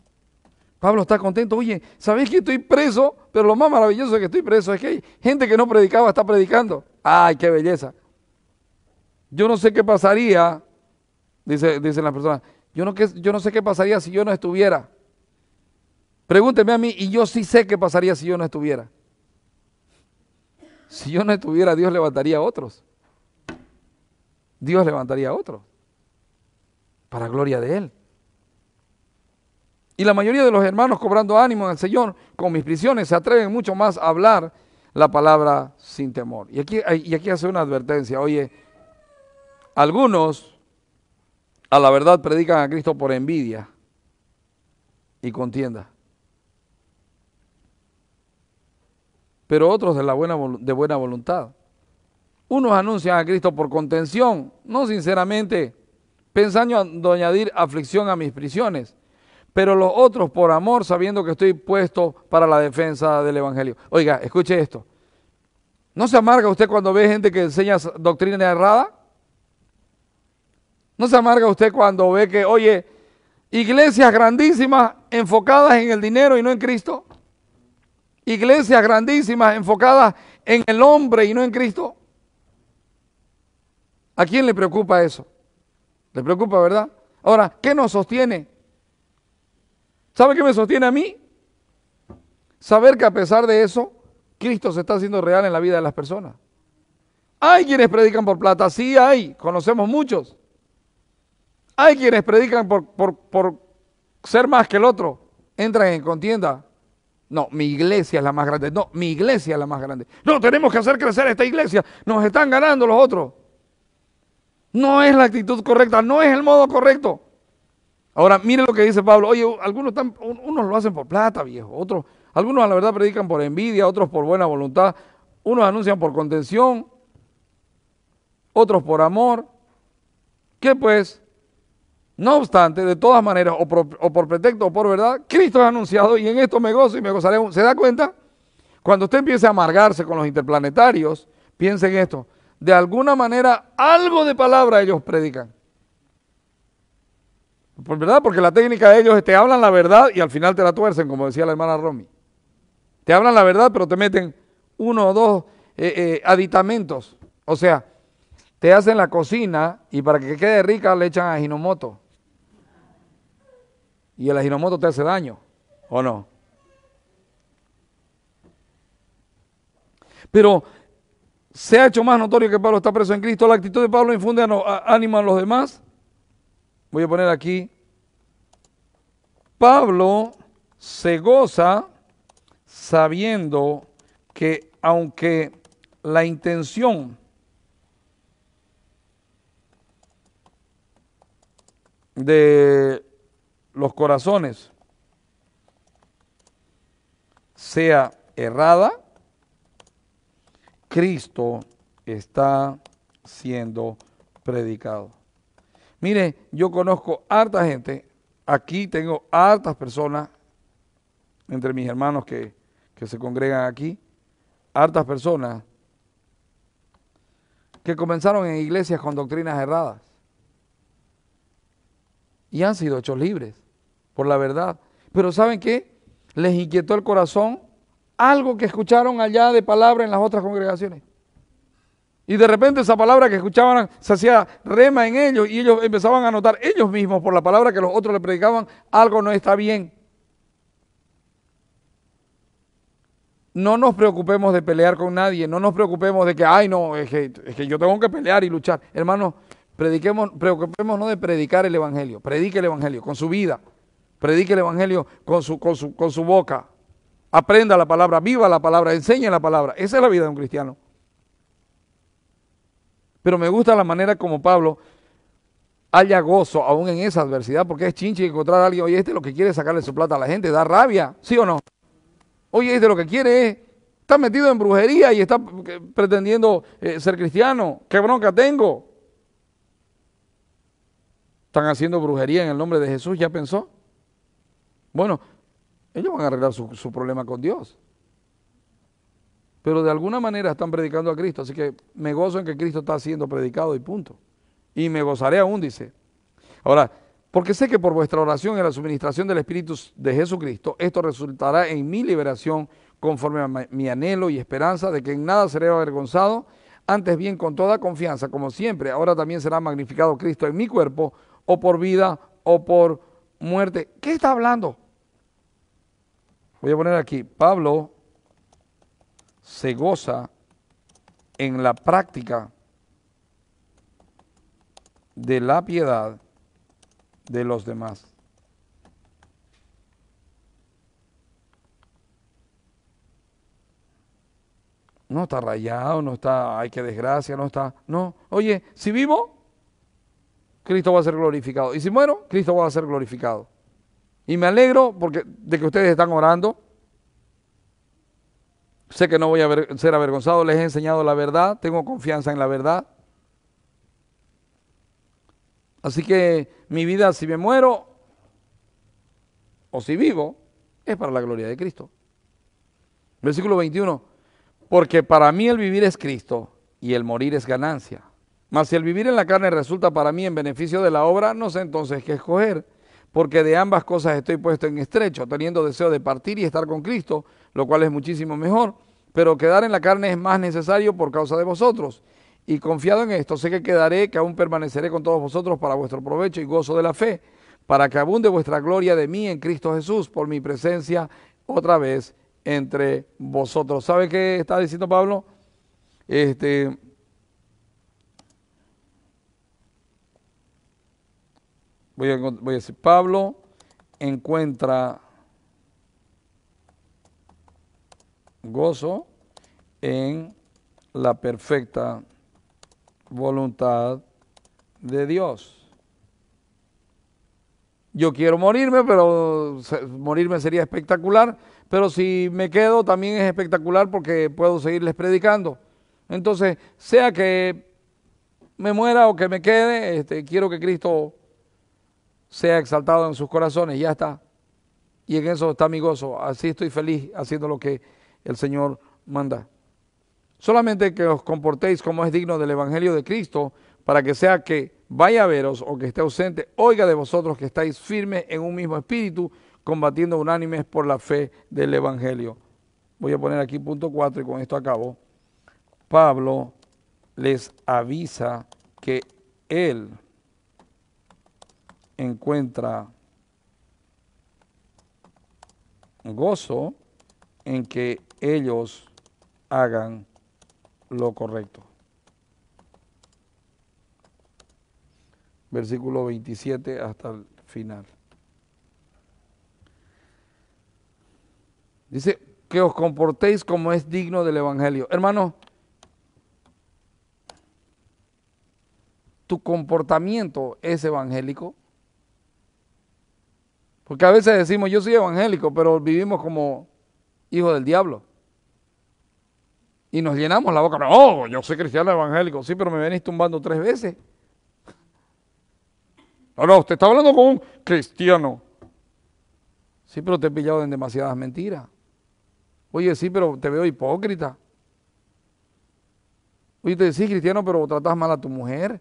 Pablo está contento, oye, ¿sabéis que estoy preso? Pero lo más maravilloso de que estoy preso es que hay gente que no predicaba está predicando. ¡Ay, qué belleza! Yo no sé qué pasaría, dice, dicen las personas, yo no, yo no sé qué pasaría si yo no estuviera. Pregúnteme a mí y yo sí sé qué pasaría si yo no estuviera. Si yo no estuviera, Dios levantaría a otros. Dios levantaría a otros. Para gloria de Él. Y la mayoría de los hermanos cobrando ánimo del Señor con mis prisiones se atreven mucho más a hablar la palabra sin temor. Y aquí, aquí hace una advertencia, oye, algunos a la verdad predican a Cristo por envidia y contienda. Pero otros de, la buena, de buena voluntad. Unos anuncian a Cristo por contención, no sinceramente, pensando añadir aflicción a mis prisiones, pero los otros por amor, sabiendo que estoy puesto para la defensa del Evangelio. Oiga, escuche esto. ¿No se amarga usted cuando ve gente que enseña doctrina errada? ¿No se amarga usted cuando ve que, oye, iglesias grandísimas enfocadas en el dinero y no en Cristo? Iglesias grandísimas enfocadas en el hombre y no en Cristo. ¿A quién le preocupa eso? Le preocupa, ¿verdad? Ahora, ¿qué nos sostiene? ¿Sabe qué me sostiene a mí? Saber que a pesar de eso, Cristo se está haciendo real en la vida de las personas. Hay quienes predican por plata, sí hay, conocemos muchos. Hay quienes predican por, por, ser más que el otro, entran en contienda. No, mi iglesia es la más grande. No, mi iglesia es la más grande. No, tenemos que hacer crecer esta iglesia. Nos están ganando los otros. No es la actitud correcta, no es el modo correcto. Ahora, mire lo que dice Pablo. Oye, algunos, unos lo hacen por plata, viejo. Otros, algunos a la verdad predican por envidia, otros por buena voluntad. Unos anuncian por contención, otros por amor. Que pues, no obstante, de todas maneras, o por, pretexto o por verdad, Cristo ha anunciado y en esto me gozo y me gozaré. ¿Se da cuenta? Cuando usted empiece a amargarse con los interplanetarios, en esto. De alguna manera, algo de palabra ellos predican. Pues, ¿Verdad? Porque la técnica de ellos es te hablan la verdad y al final te la tuercen, como decía la hermana Romy. Te hablan la verdad, pero te meten uno o dos eh, eh, aditamentos. O sea, te hacen la cocina y para que quede rica le echan ajinomoto. Y el ajinomoto te hace daño, ¿o no? Pero se ha hecho más notorio que Pablo está preso en Cristo. La actitud de Pablo infunde ánimo a los demás voy a poner aquí, Pablo se goza sabiendo que aunque la intención de los corazones sea errada, Cristo está siendo predicado. Mire, yo conozco harta gente, aquí tengo hartas personas, entre mis hermanos que, que se congregan aquí, hartas personas que comenzaron en iglesias con doctrinas erradas y han sido hechos libres por la verdad. Pero ¿saben qué? Les inquietó el corazón algo que escucharon allá de palabra en las otras congregaciones. Y de repente esa palabra que escuchaban se hacía rema en ellos y ellos empezaban a notar ellos mismos por la palabra que los otros le predicaban, algo no está bien. No nos preocupemos de pelear con nadie, no nos preocupemos de que, ay, no, es que, yo tengo que pelear y luchar. Hermanos, prediquemos, preocupémonos de predicar el Evangelio, predique el Evangelio con su vida, predique el Evangelio con su, con su, con su boca, aprenda la palabra, viva la palabra, enseñe la palabra. Esa es la vida de un cristiano. Pero me gusta la manera como Pablo haya gozo aún en esa adversidad, porque es chinche encontrar a alguien, oye, este lo que quiere es sacarle su plata a la gente, da rabia, ¿sí o no? Oye, este lo que quiere es, está metido en brujería y está pretendiendo eh, ser cristiano, qué bronca tengo. Están haciendo brujería en el nombre de Jesús, ¿ya pensó? Bueno, ellos van a arreglar su problema con Dios pero de alguna manera están predicando a Cristo. Así que me gozo en que Cristo está siendo predicado y punto. Y me gozaré aún, dice. Ahora, porque sé que por vuestra oración y la suministración del Espíritu de Jesucristo, esto resultará en mi liberación conforme a mi anhelo y esperanza de que en nada seré avergonzado, antes bien con toda confianza, como siempre, ahora también será magnificado Cristo en mi cuerpo, o por vida, o por muerte. ¿Qué está hablando? Voy a poner aquí, Pablo se goza en la práctica de la piedad de los demás. No está rayado, no está, ay, qué desgracia, no está. No, oye, si vivo, Cristo va a ser glorificado. Y si muero, Cristo va a ser glorificado. Y me alegro porque, de que ustedes están orando sé que no voy a ser avergonzado, les he enseñado la verdad, tengo confianza en la verdad. Así que mi vida, si me muero o si vivo, es para la gloria de Cristo. Versículo 21, porque para mí el vivir es Cristo y el morir es ganancia. Mas si el vivir en la carne resulta para mí en beneficio de la obra, no sé entonces qué escoger porque de ambas cosas estoy puesto en estrecho, teniendo deseo de partir y estar con Cristo, lo cual es muchísimo mejor, pero quedar en la carne es más necesario por causa de vosotros. Y confiado en esto, sé que quedaré, que aún permaneceré con todos vosotros para vuestro provecho y gozo de la fe, para que abunde vuestra gloria de mí en Cristo Jesús por mi presencia otra vez entre vosotros. ¿Sabe qué está diciendo Pablo? Este, Voy a, decir, Pablo encuentra gozo en la perfecta voluntad de Dios. Yo quiero morirme, pero morirme sería espectacular, pero si me quedo también es espectacular porque puedo seguirles predicando. Entonces, sea que me muera o que me quede, este, quiero que Cristo sea exaltado en sus corazones, ya está. Y en eso está mi gozo. Así estoy feliz haciendo lo que el Señor manda. Solamente que os comportéis como es digno del Evangelio de Cristo, para que sea que vaya a veros o que esté ausente, oiga de vosotros que estáis firmes en un mismo espíritu, combatiendo unánimes por la fe del Evangelio. Voy a poner aquí punto 4 y con esto acabo. Pablo les avisa que él encuentra gozo en que ellos hagan lo correcto. Versículo 27 hasta el final. Dice, que os comportéis como es digno del Evangelio. Hermano, tu comportamiento es evangélico. Porque a veces decimos, yo soy evangélico, pero vivimos como hijo del diablo. Y nos llenamos la boca, no, oh, yo soy cristiano evangélico, sí, pero me venís tumbando tres veces. No, no, usted está hablando con un cristiano. Sí, pero te he pillado en demasiadas mentiras. Oye, sí, pero te veo hipócrita. Oye, te decís cristiano, pero tratás mal a tu mujer.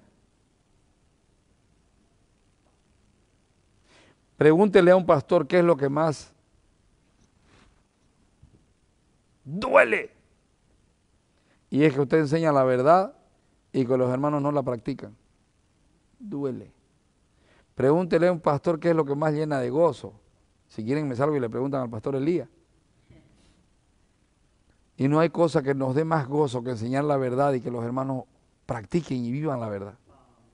Pregúntele a un pastor qué es lo que más duele. Y es que usted enseña la verdad y que los hermanos no la practican. Duele. Pregúntele a un pastor qué es lo que más llena de gozo. Si quieren me salgo y le preguntan al pastor Elías. Y no hay cosa que nos dé más gozo que enseñar la verdad y que los hermanos practiquen y vivan la verdad.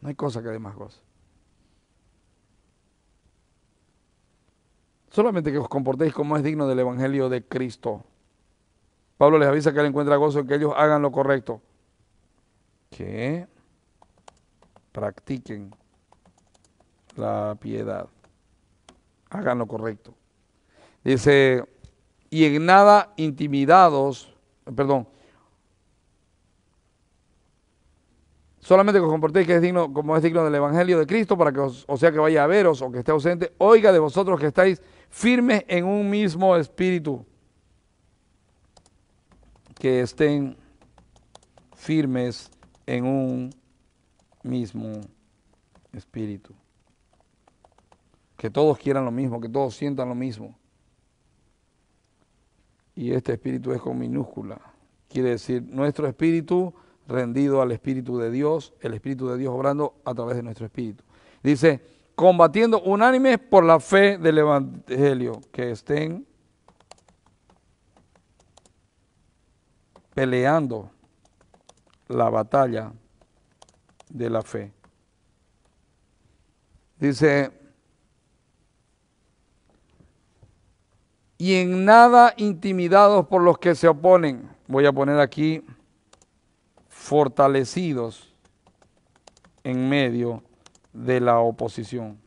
No hay cosa que dé más gozo. solamente que os comportéis como es digno del Evangelio de Cristo. Pablo les avisa que él encuentra gozo en que ellos hagan lo correcto, que practiquen la piedad, hagan lo correcto. Dice, y en nada intimidados, perdón, solamente que os comportéis que es digno, como es digno del Evangelio de Cristo, para que os, o sea que vaya a veros o que esté ausente, oiga de vosotros que estáis firmes en un mismo espíritu, que estén firmes en un mismo espíritu. Que todos quieran lo mismo, que todos sientan lo mismo. Y este espíritu es con minúscula. Quiere decir, nuestro espíritu rendido al espíritu de Dios, el espíritu de Dios obrando a través de nuestro espíritu. Dice, combatiendo unánimes por la fe del Evangelio, que estén peleando la batalla de la fe. Dice, y en nada intimidados por los que se oponen, voy a poner aquí, fortalecidos en medio de la oposición.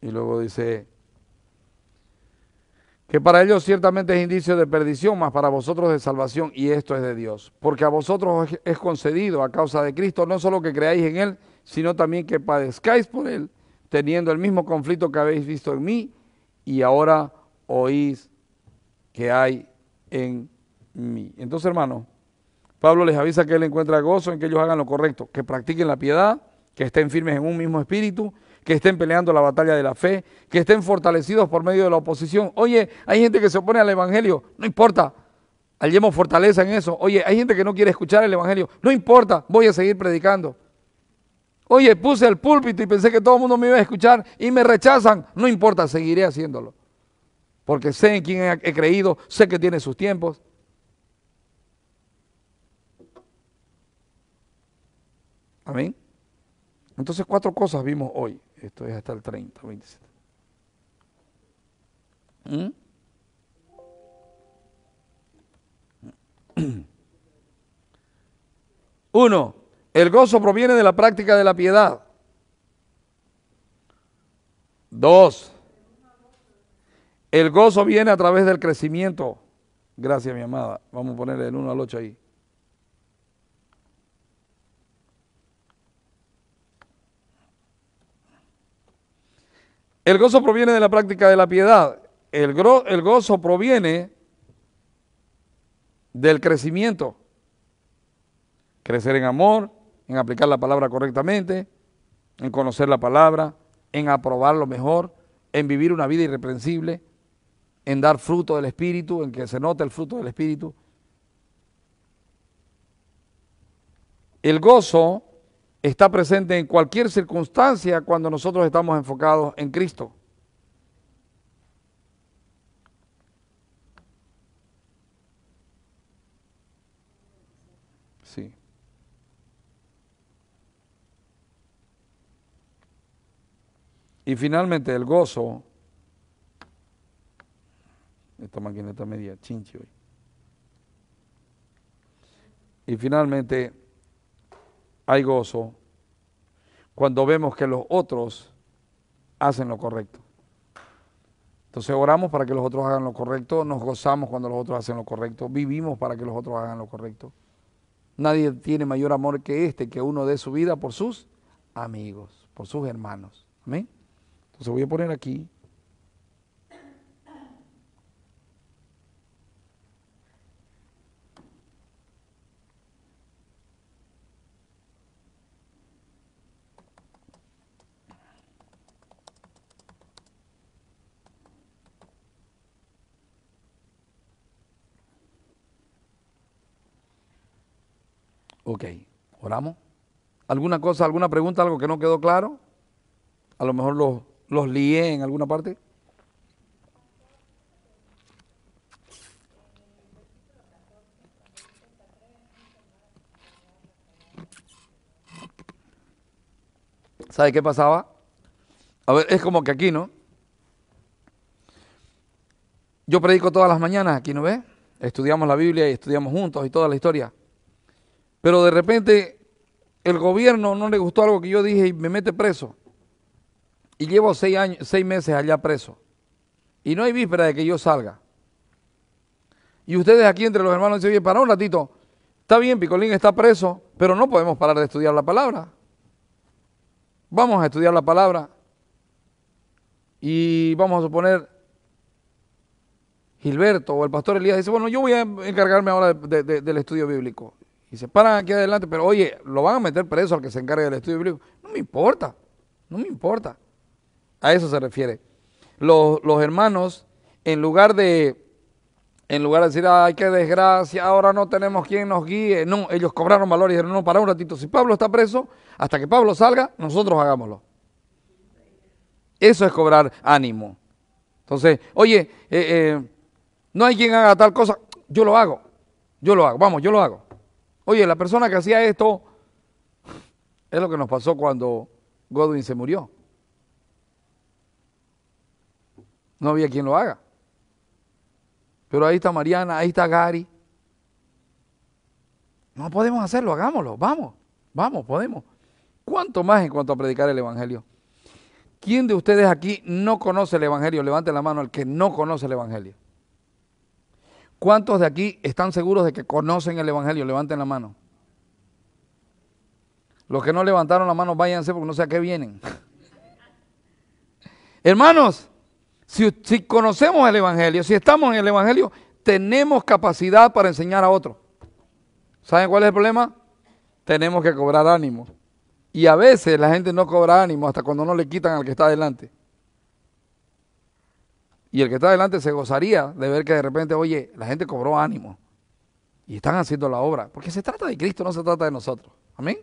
Y luego dice que para ellos ciertamente es indicio de perdición, mas para vosotros de salvación, y esto es de Dios. Porque a vosotros es concedido a causa de Cristo no solo que creáis en Él, sino también que padezcáis por Él, teniendo el mismo conflicto que habéis visto en mí, y ahora oís que hay en mí. Entonces, hermano, Pablo les avisa que él encuentra gozo en que ellos hagan lo correcto, que practiquen la piedad, que estén firmes en un mismo espíritu, que estén peleando la batalla de la fe, que estén fortalecidos por medio de la oposición. Oye, hay gente que se opone al Evangelio, no importa, hallemos fortaleza en eso. Oye, hay gente que no quiere escuchar el Evangelio, no importa, voy a seguir predicando. Oye, puse el púlpito y pensé que todo el mundo me iba a escuchar y me rechazan, no importa, seguiré haciéndolo. Porque sé en quién he creído, sé que tiene sus tiempos. Amén. Entonces cuatro cosas vimos hoy. Esto es hasta el 30, 27. ¿Mm? Uno, el gozo proviene de la práctica de la piedad. Dos, el gozo viene a través del crecimiento. Gracias, mi amada. Vamos a ponerle el 1 al 8 ahí. El gozo proviene de la práctica de la piedad. El, gozo proviene del crecimiento. Crecer en amor, en aplicar la palabra correctamente, en conocer la palabra, en aprobar lo mejor, en vivir una vida irreprensible, en dar fruto del Espíritu, en que se note el fruto del Espíritu. El gozo está presente en cualquier circunstancia cuando nosotros estamos enfocados en Cristo. Sí. Y finalmente el gozo. Esta máquina está media chinche hoy. Y finalmente hay gozo cuando vemos que los otros hacen lo correcto. Entonces oramos para que los otros hagan lo correcto, nos gozamos cuando los otros hacen lo correcto, vivimos para que los otros hagan lo correcto. Nadie tiene mayor amor que este, que uno dé su vida por sus amigos, por sus hermanos. Amén. Entonces voy a poner aquí Ok, oramos. ¿Alguna cosa, alguna pregunta, algo que no quedó claro? A lo mejor los, los lié en alguna parte. ¿Sabe qué pasaba? A ver, es como que aquí, ¿no? Yo predico todas las mañanas, aquí, ¿no ves? Estudiamos la Biblia y estudiamos juntos y toda la historia pero de repente el gobierno no le gustó algo que yo dije y me mete preso. Y llevo seis, años, seis meses allá preso. Y no hay víspera de que yo salga. Y ustedes aquí entre los hermanos dicen, oye, para un ratito, está bien, Picolín está preso, pero no podemos parar de estudiar la palabra. Vamos a estudiar la palabra y vamos a suponer Gilberto o el pastor Elías dice, bueno, yo voy a encargarme ahora del estudio bíblico y se paran aquí adelante, pero oye, lo van a meter preso al que se encargue del estudio bíblico. No me importa, no me importa. A eso se refiere. Los, hermanos, en lugar de en lugar de decir, ay, qué desgracia, ahora no tenemos quien nos guíe. No, ellos cobraron valor y dijeron, no, para un ratito, si Pablo está preso, hasta que Pablo salga, nosotros hagámoslo. Eso es cobrar ánimo. Entonces, oye, eh, eh, no hay quien haga tal cosa, yo lo hago, yo lo hago, vamos, yo lo hago. Oye, la persona que hacía esto es lo que nos pasó cuando Godwin se murió. No había quien lo haga. Pero ahí está Mariana, ahí está Gary. No podemos hacerlo, hagámoslo, vamos, vamos, podemos. ¿Cuánto más en cuanto a predicar el Evangelio? ¿Quién de ustedes aquí no conoce el Evangelio? Levante la mano al que no conoce el Evangelio. ¿Cuántos de aquí están seguros de que conocen el Evangelio? Levanten la mano. Los que no levantaron la mano, váyanse porque no sé a qué vienen. Hermanos, si, conocemos el Evangelio, si estamos en el Evangelio, tenemos capacidad para enseñar a otros. ¿Saben cuál es el problema? Tenemos que cobrar ánimo. Y a veces la gente no cobra ánimo hasta cuando no le quitan al que está adelante. Y el que está adelante se gozaría de ver que de repente, oye, la gente cobró ánimo y están haciendo la obra. Porque se trata de Cristo, no se trata de nosotros. Amén.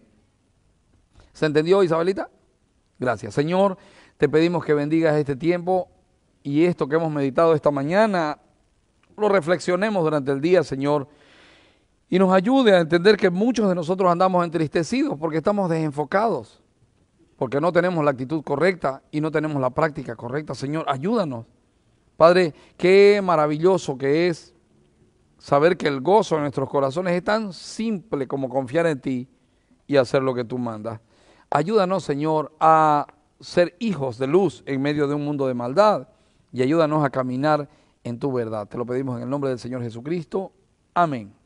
¿Se entendió, Isabelita? Gracias. Señor, te pedimos que bendigas este tiempo y esto que hemos meditado esta mañana, lo reflexionemos durante el día, Señor, y nos ayude a entender que muchos de nosotros andamos entristecidos porque estamos desenfocados, porque no tenemos la actitud correcta y no tenemos la práctica correcta. Señor, ayúdanos Padre, qué maravilloso que es saber que el gozo en nuestros corazones es tan simple como confiar en ti y hacer lo que tú mandas. Ayúdanos, Señor, a ser hijos de luz en medio de un mundo de maldad y ayúdanos a caminar en tu verdad. Te lo pedimos en el nombre del Señor Jesucristo. Amén.